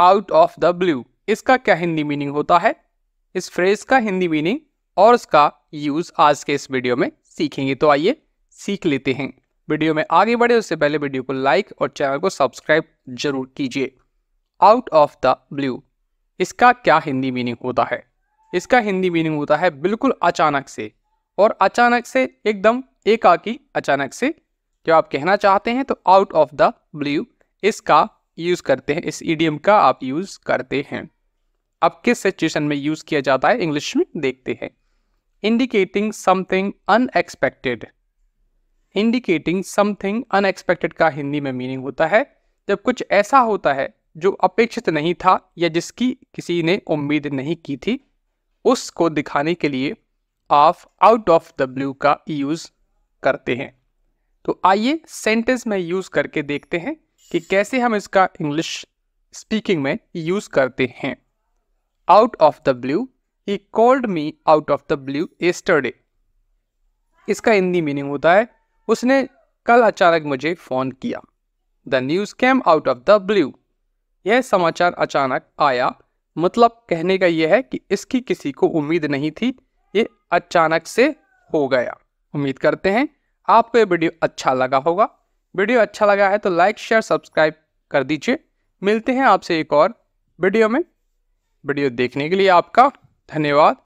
out of the blue इसका क्या Hindi meaning होता है इस फ्रेज का हिंदी मीनिंग और उसका यूज आज के इस वीडियो में सीखेंगे तो आइए सीख लेते हैं वीडियो में आगे बढ़े उससे पहले वीडियो को लाइक और चैनल को सब्सक्राइब जरूर कीजिए आउट ऑफ द ब्लू इसका क्या हिंदी मीनिंग होता है इसका हिंदी मीनिंग होता है बिल्कुल अचानक से और अचानक से एकदम एकाकी अचानक से जो आप कहना चाहते हैं तो आउट ऑफ द ब्लू इसका यूज़ करते हैं इस ईडियम का आप यूज़ करते हैं अब किस सिचुएशन में यूज़ किया जाता है इंग्लिश में देखते हैं indicating something unexpected indicating something unexpected का हिंदी में मीनिंग होता है जब कुछ ऐसा होता है जो अपेक्षित नहीं था या जिसकी किसी ने उम्मीद नहीं की थी उसको दिखाने के लिए आप आउट ऑफ द ब्लू का यूज़ करते हैं तो आइए सेंटेंस में यूज़ करके देखते हैं कि कैसे हम इसका इंग्लिश स्पीकिंग में यूज़ करते हैं out of the blue he called me out of the blue yesterday इसका हिंदी मीनिंग होता है उसने कल अचानक मुझे फ़ोन किया the news came out of the blue यह समाचार अचानक आया मतलब कहने का यह है कि इसकी किसी को उम्मीद नहीं थी ये अचानक से हो गया उम्मीद करते हैं आपको ये वीडियो अच्छा लगा होगा वीडियो अच्छा लगा है तो लाइक शेयर सब्सक्राइब कर दीजिए मिलते हैं आपसे एक और वीडियो में वीडियो देखने के लिए आपका धन्यवाद